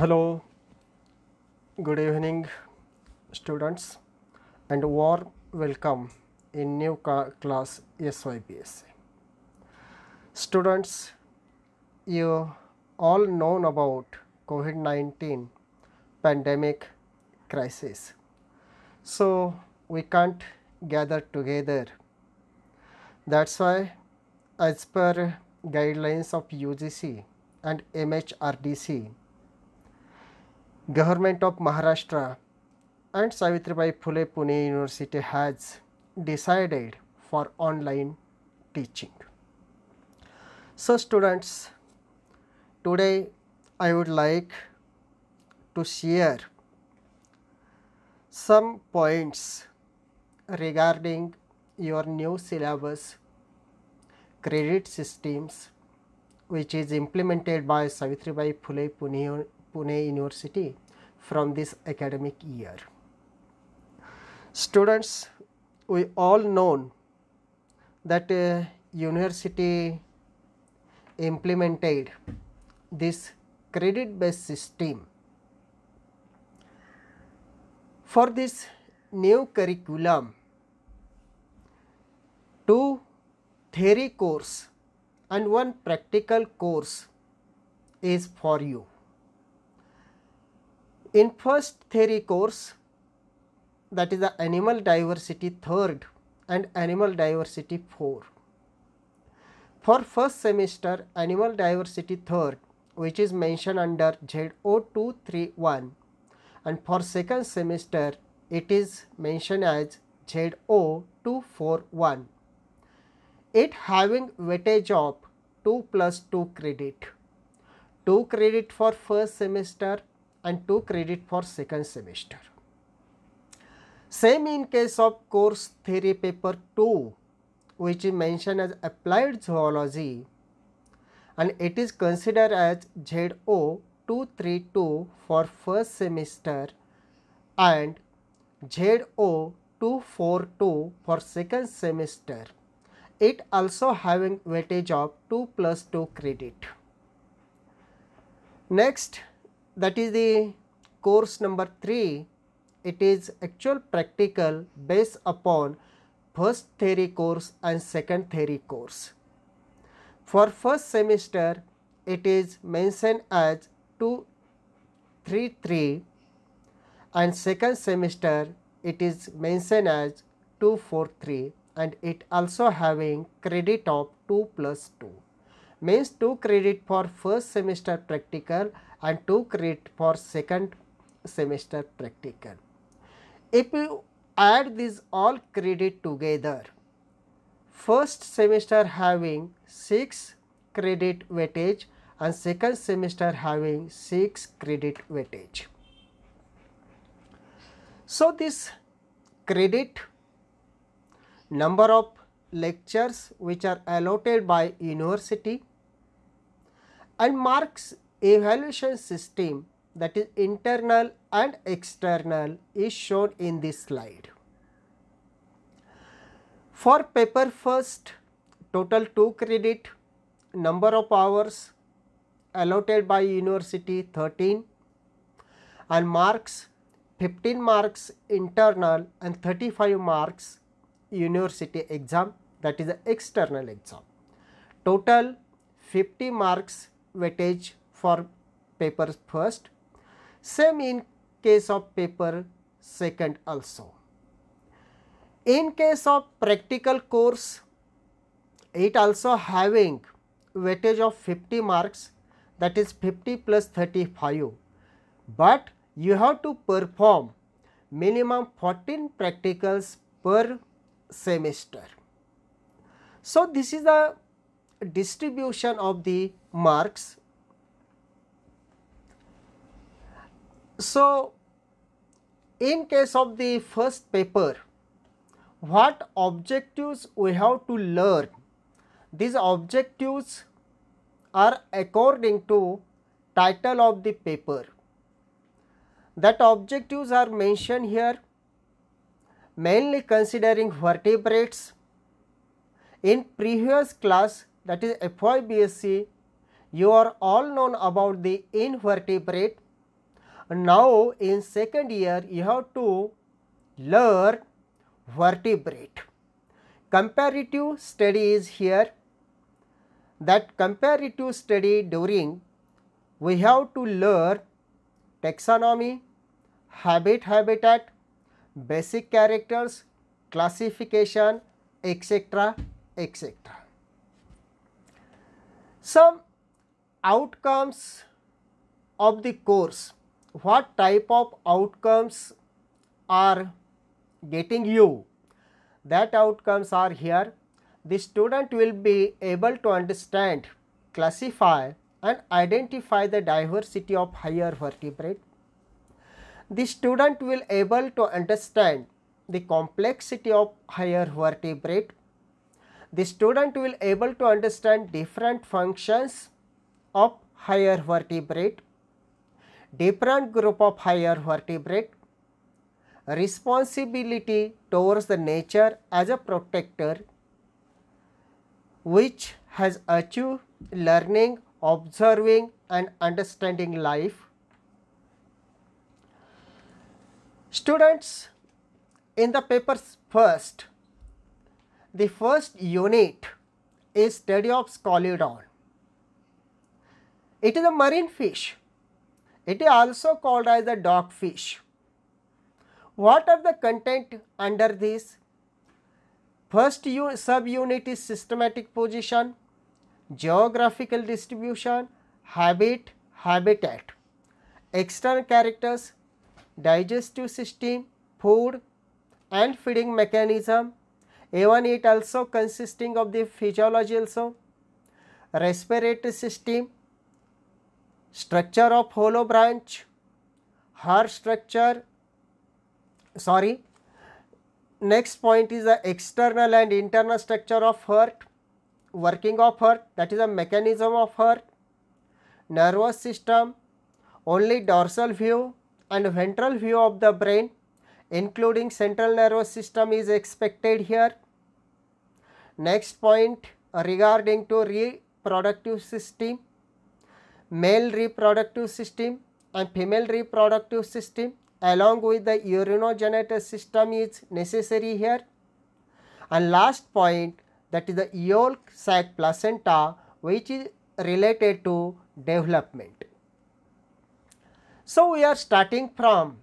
Hello, good evening students and warm welcome in new class SYPS. Students, you all known about COVID-19 pandemic crisis. So we can't gather together. That's why as per guidelines of UGC and MHRDC, Government of Maharashtra and Savitribai Phule Pune University has decided for online teaching. So students, today I would like to share some points regarding your new syllabus credit systems which is implemented by Savitribai Phule Pune Pune University from this academic year. Students, we all know that uh, university implemented this credit based system. For this new curriculum, two theory course and one practical course is for you. In first theory course that is the animal diversity third and animal diversity four. For first semester animal diversity third which is mentioned under Z0231 and for second semester it is mentioned as Z0241. It having weightage of 2 plus 2 credit. 2 credit for first semester and 2 credit for second semester. Same in case of course theory paper 2 which is mentioned as applied zoology and it is considered as ZO 232 for first semester and ZO 242 for second semester. It also having weightage of 2 plus 2 credit. Next that is the course number 3. It is actual practical based upon first theory course and second theory course. For first semester, it is mentioned as 233 and second semester it is mentioned as 243 and it also having credit of 2 plus 2 means 2 credit for first semester practical and two credit for second semester practical. If you add these all credit together, first semester having 6 credit weightage and second semester having 6 credit weightage. So, this credit number of lectures which are allotted by university and marks evaluation system that is internal and external is shown in this slide. For paper first, total 2 credit, number of hours allotted by university 13 and marks 15 marks internal and 35 marks university exam that is the external exam. Total 50 marks weightage for paper first same in case of paper second also. In case of practical course it also having weightage of 50 marks that is 50 plus 35 but you have to perform minimum 14 practicals per semester. So, this is the distribution of the marks So, in case of the first paper, what objectives we have to learn? These objectives are according to title of the paper. That objectives are mentioned here mainly considering vertebrates. In previous class that is FYBSC, you are all known about the invertebrate now in second year you have to learn vertebrate. Comparative study is here that comparative study during we have to learn taxonomy, habit habitat, basic characters, classification etc etc. Some outcomes of the course what type of outcomes are getting you that outcomes are here the student will be able to understand classify and identify the diversity of higher vertebrate the student will able to understand the complexity of higher vertebrate the student will able to understand different functions of higher vertebrate different group of higher vertebrate responsibility towards the nature as a protector which has achieved learning, observing and understanding life. Students, in the papers first, the first unit is study of Scolodon. It is a marine fish it is also called as a dogfish. What are the content under this? First subunit is systematic position, geographical distribution, habit, habitat, external characters, digestive system, food and feeding mechanism. Even it also consisting of the physiology also, respiratory system, structure of hollow branch, her structure, sorry. Next point is the external and internal structure of heart, working of heart that is the mechanism of heart, nervous system, only dorsal view and ventral view of the brain including central nervous system is expected here. Next point regarding to reproductive system male reproductive system and female reproductive system along with the urinogenital system is necessary here. And last point that is the yolk sac placenta which is related to development. So, we are starting from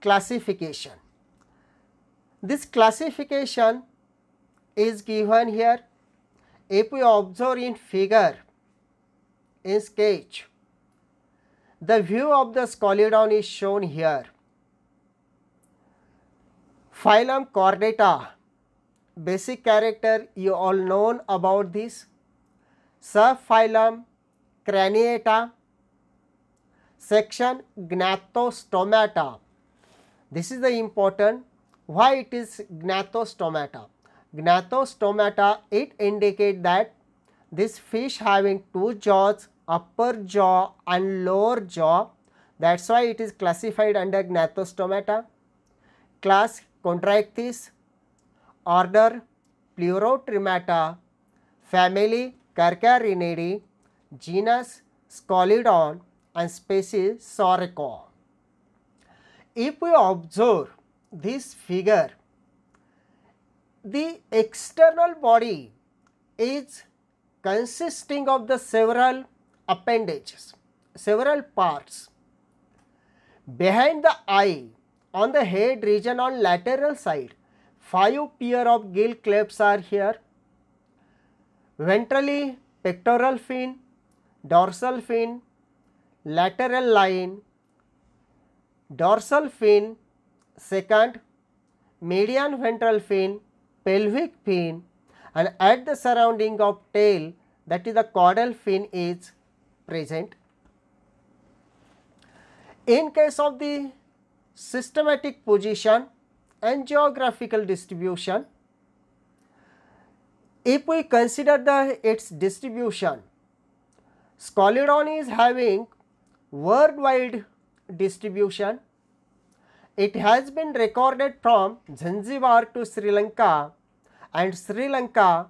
classification. This classification is given here. If we observe in figure, sketch. The view of the Scolodon is shown here. Phylum Chordata, basic character you all known about this. Subphylum Craniata, section Gnathostomata. This is the important why it is Gnathostomata. Gnathostomata, it indicate that this fish having two jaws upper jaw and lower jaw that's why it is classified under gnathostomata. Class Contractis, Order Pleurotremata, Family Carcarinidae, Genus Scolidon and species Sorico. If we observe this figure, the external body is consisting of the several appendages, several parts. Behind the eye, on the head region on lateral side, five pair of gill clefts are here. Ventrally, pectoral fin, dorsal fin, lateral line, dorsal fin, second, median ventral fin, pelvic fin and at the surrounding of tail that is the caudal fin is present. In case of the systematic position and geographical distribution, if we consider the its distribution, Scoliodon is having worldwide distribution. It has been recorded from Zanzibar to Sri Lanka and Sri Lanka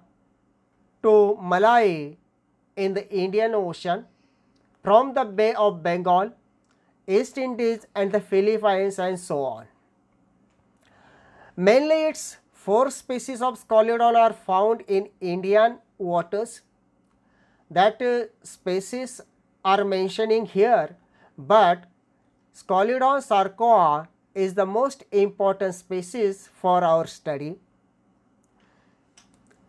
to Malay in the Indian Ocean from the Bay of Bengal, East Indies and the Philippines and so on. Mainly its four species of Scolyodon are found in Indian waters. That uh, species are mentioning here but Scolodon sarcoa is the most important species for our study.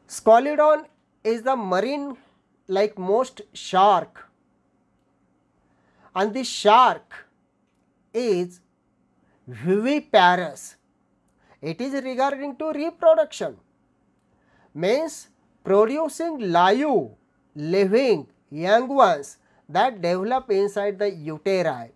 Scolodon is the marine like most shark and the shark is viviparous. It is regarding to reproduction, means producing live, living young ones that develop inside the uteri.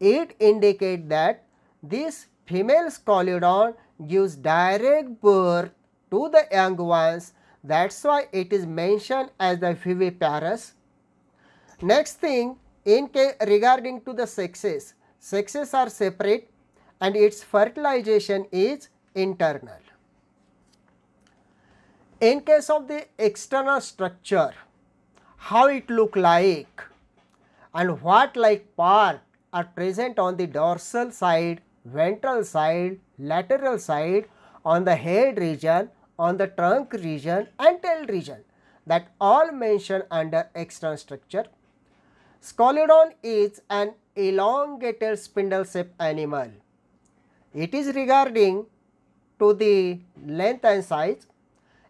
It indicate that this female scolodon gives direct birth to the young ones. That's why it is mentioned as the viviparous. Next thing, in regarding to the sexes, sexes are separate and its fertilization is internal. In case of the external structure, how it look like and what like part are present on the dorsal side, ventral side, lateral side, on the head region, on the trunk region and tail region that all mentioned under external structure Scolodon is an elongated spindle-shaped animal. It is regarding to the length and size.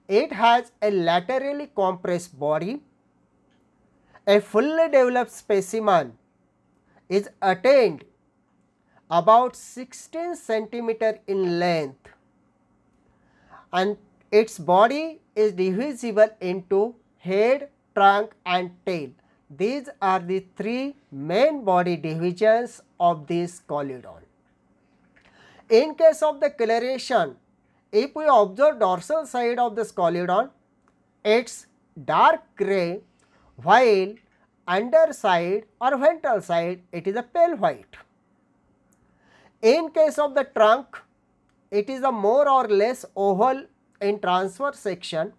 It has a laterally compressed body. A fully developed specimen is attained about 16 centimeter in length and its body is divisible into head, trunk and tail. These are the three main body divisions of this coludon. In case of the coloration, if we observe dorsal side of this coludon, it's dark grey while underside or ventral side it is a pale white. In case of the trunk, it is a more or less oval in transverse section.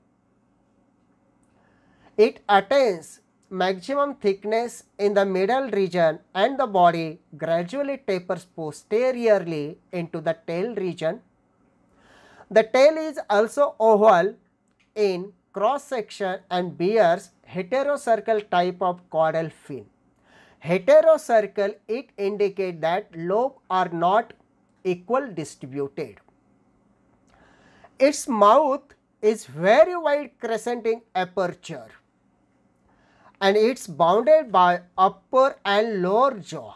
It attains maximum thickness in the middle region and the body gradually tapers posteriorly into the tail region. The tail is also oval in cross section and bears heterocircle type of caudal fin. Heterocircle it indicate that lobe are not equal distributed. Its mouth is very wide crescenting aperture and it's bounded by upper and lower jaw.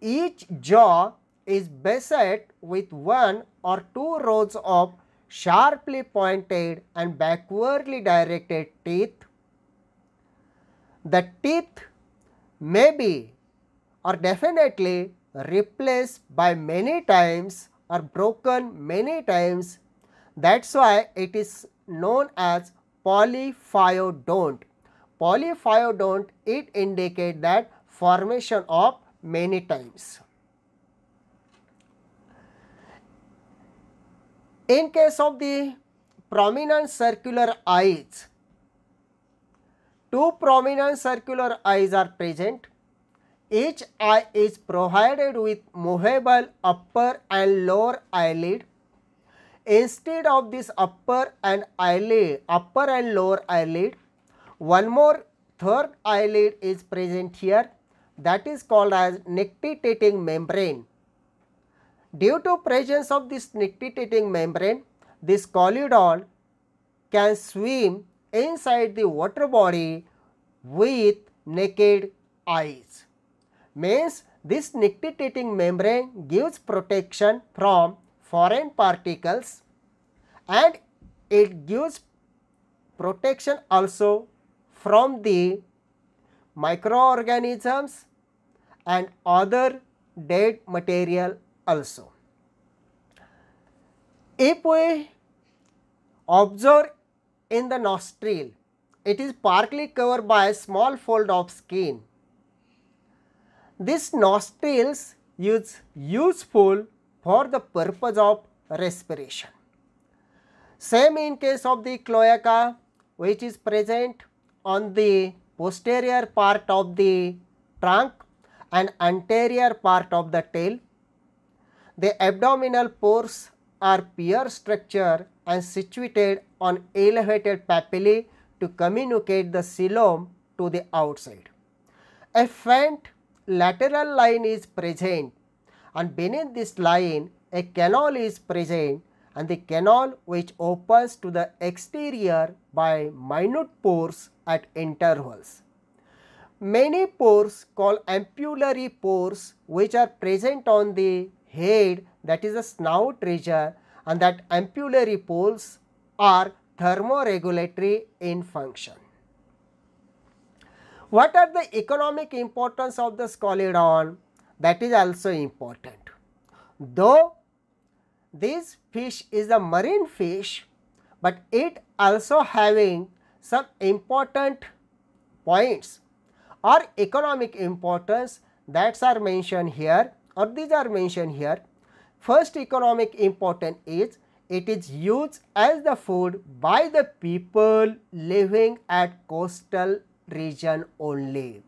Each jaw is beset with one or two rows of sharply pointed and backwardly directed teeth. The teeth may be or definitely replaced by many times or broken many times. That's why it is known as polyphyodont Polyphyodont it indicate that formation of many times. In case of the prominent circular eyes, two prominent circular eyes are present. Each eye is provided with movable upper and lower eyelid. Instead of this upper and eyelid, upper and lower eyelid, one more third eyelid is present here that is called as nictitating membrane. Due to presence of this nictitating membrane, this coludon can swim inside the water body with naked eyes. Means this nictitating membrane gives protection from foreign particles and it gives protection also from the microorganisms and other dead material also. If we observe in the nostril, it is partly covered by a small fold of skin. This nostrils is useful for the purpose of respiration. Same in case of the cloaca which is present on the posterior part of the trunk and anterior part of the tail. The abdominal pores are pear structure and situated on elevated papillae to communicate the coelom to the outside. A faint lateral line is present and beneath this line a canal is present and the canal which opens to the exterior by minute pores at intervals. Many pores called ampullary pores which are present on the head that is a snout region and that ampullary pores are thermoregulatory in function. What are the economic importance of the scoliodon? That is also important. Though this fish is a marine fish but it also having some important points or economic importance that are mentioned here or these are mentioned here. First economic importance is it is used as the food by the people living at coastal region only.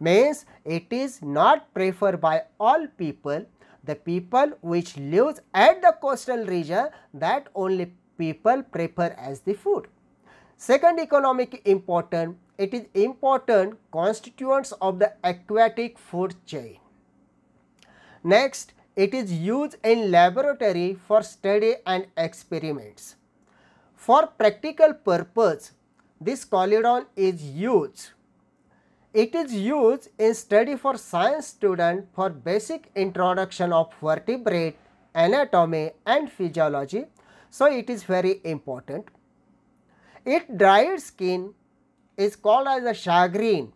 Means it is not preferred by all people the people which lives at the coastal region that only people prefer as the food. Second economic important, it is important constituents of the aquatic food chain. Next, it is used in laboratory for study and experiments. For practical purpose, this colodon is used it is used in study for science student for basic introduction of vertebrate anatomy and physiology. So, it is very important. Its dried skin is called as a shagreen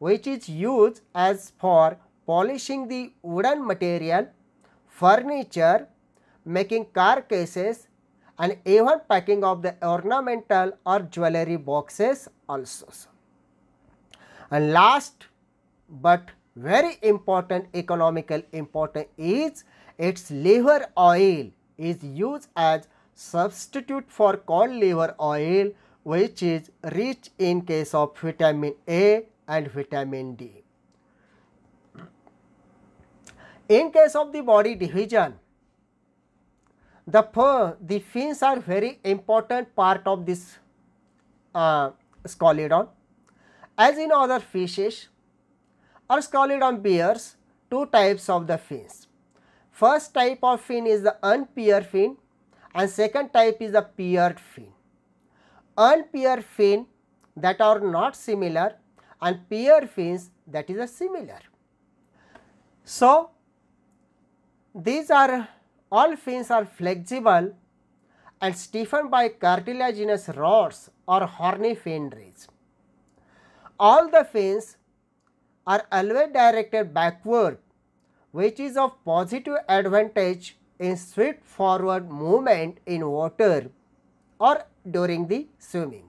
which is used as for polishing the wooden material, furniture, making carcasses and even packing of the ornamental or jewelry boxes also. And last but very important economical important is its liver oil is used as substitute for cod liver oil which is rich in case of vitamin A and vitamin D. In case of the body division, the, the fins are very important part of this uh, scoliodon as in other fishes, or scaled bears two types of the fins. First type of fin is the unpaired fin and second type is the paired fin. Unpaired fin that are not similar and paired fins that is a similar. So, these are all fins are flexible and stiffened by cartilaginous rods or horny fin ridges all the fins are always directed backward which is of positive advantage in swift forward movement in water or during the swimming.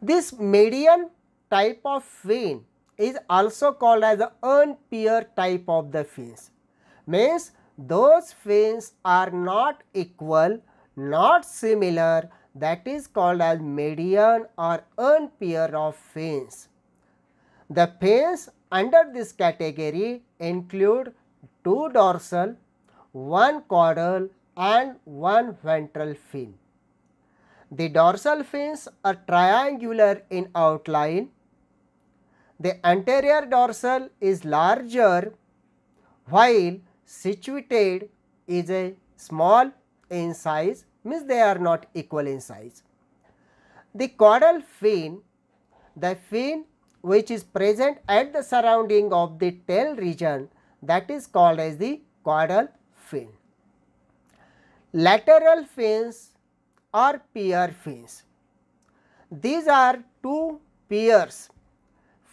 This median type of fin is also called as the unpaired type of the fins. Means those fins are not equal, not similar, that is called as median or end pair of fins. The fins under this category include two dorsal, one caudal and one ventral fin. The dorsal fins are triangular in outline. The anterior dorsal is larger while situated is a small in size means they are not equal in size. The caudal fin, the fin which is present at the surrounding of the tail region that is called as the caudal fin. Lateral fins or pier fins. These are two piers.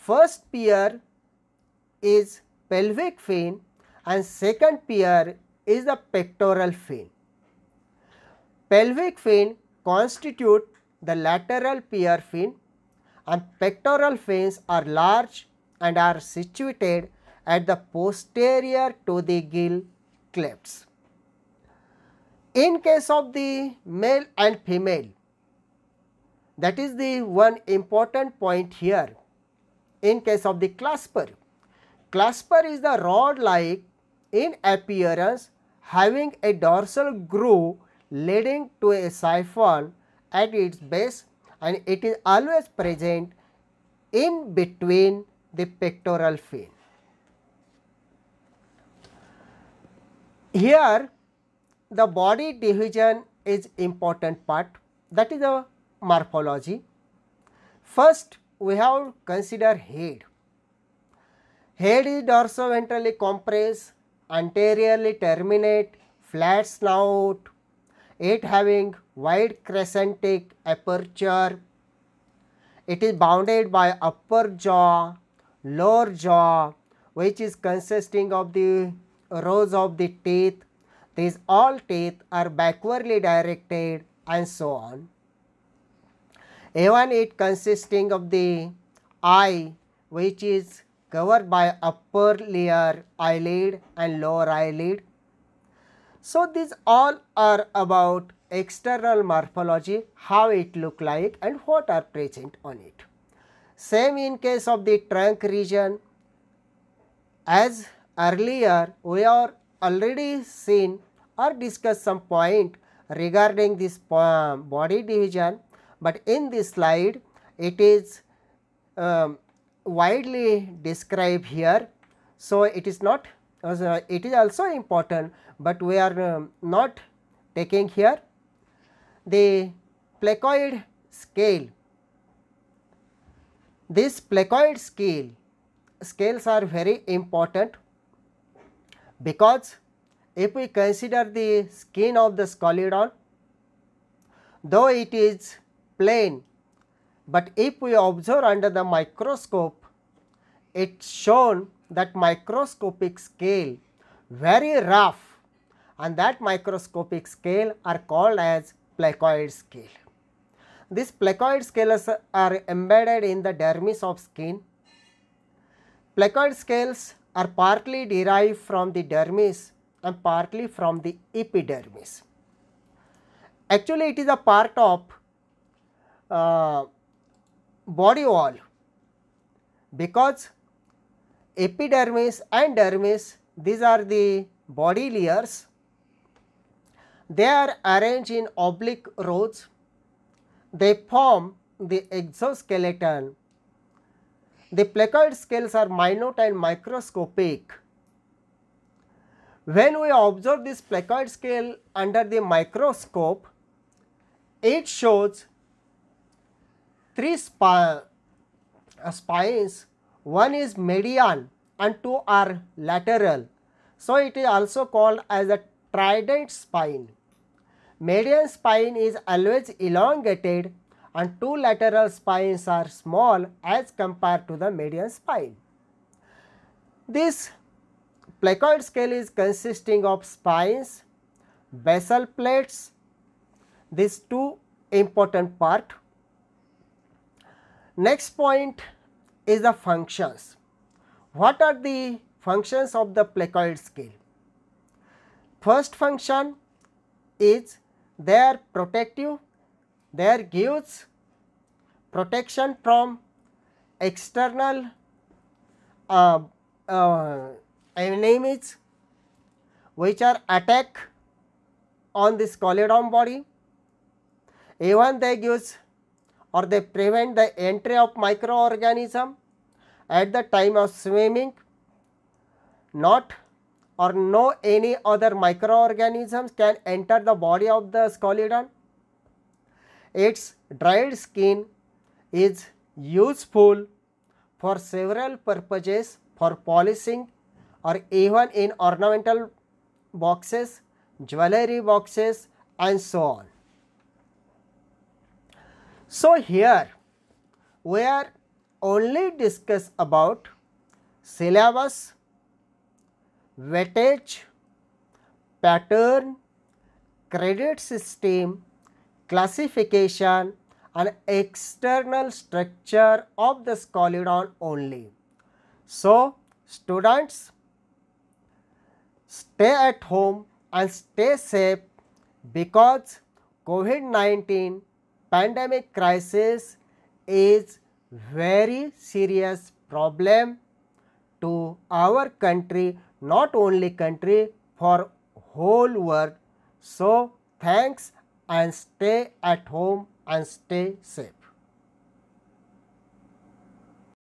First pier is pelvic fin and second pier is the pectoral fin pelvic fin constitute the lateral pier fin and pectoral fins are large and are situated at the posterior to the gill clefts. In case of the male and female, that is the one important point here. In case of the clasper, clasper is the rod-like in appearance having a dorsal groove leading to a siphon at its base and it is always present in between the pectoral fin. Here the body division is important part that is the morphology. First we have consider head. Head is dorsoventrally compressed, anteriorly terminate, flat snout, it having wide crescentic aperture. It is bounded by upper jaw, lower jaw which is consisting of the rows of the teeth. These all teeth are backwardly directed and so on. Even it consisting of the eye which is covered by upper layer eyelid and lower eyelid so, these all are about external morphology, how it look like and what are present on it. Same in case of the trunk region, as earlier we are already seen or discussed some point regarding this um, body division, but in this slide it is um, widely described here. So, it is not uh, it is also important, but we are um, not taking here. The placoid scale, this placoid scale, scales are very important because if we consider the skin of the scoliodon, though it is plain, but if we observe under the microscope, it's shown that microscopic scale very rough and that microscopic scale are called as placoid scale. These placoid scales are embedded in the dermis of skin. Placoid scales are partly derived from the dermis and partly from the epidermis. Actually, it is a part of uh, body wall because epidermis and dermis these are the body layers they are arranged in oblique rows they form the exoskeleton the placoid scales are minute and microscopic when we observe this placoid scale under the microscope it shows three spi uh, spines one is median and two are lateral. So it is also called as a trident spine. Median spine is always elongated and two lateral spines are small as compared to the median spine. This placoid scale is consisting of spines, basal plates, these two important part. Next point is the functions. What are the functions of the placoid scale? First function is their protective, their gives protection from external uh, uh, enemies which are attack on this colodon body. Even they gives or they prevent the entry of microorganism at the time of swimming not or no any other microorganisms can enter the body of the scolodon. Its dried skin is useful for several purposes for polishing or even in ornamental boxes, jewelry boxes and so on. So, here we are only discuss about syllabus, weightage, pattern, credit system, classification and external structure of the scolodon only. So, students stay at home and stay safe because COVID-19 pandemic crisis is very serious problem to our country, not only country, for whole world. So, thanks and stay at home and stay safe.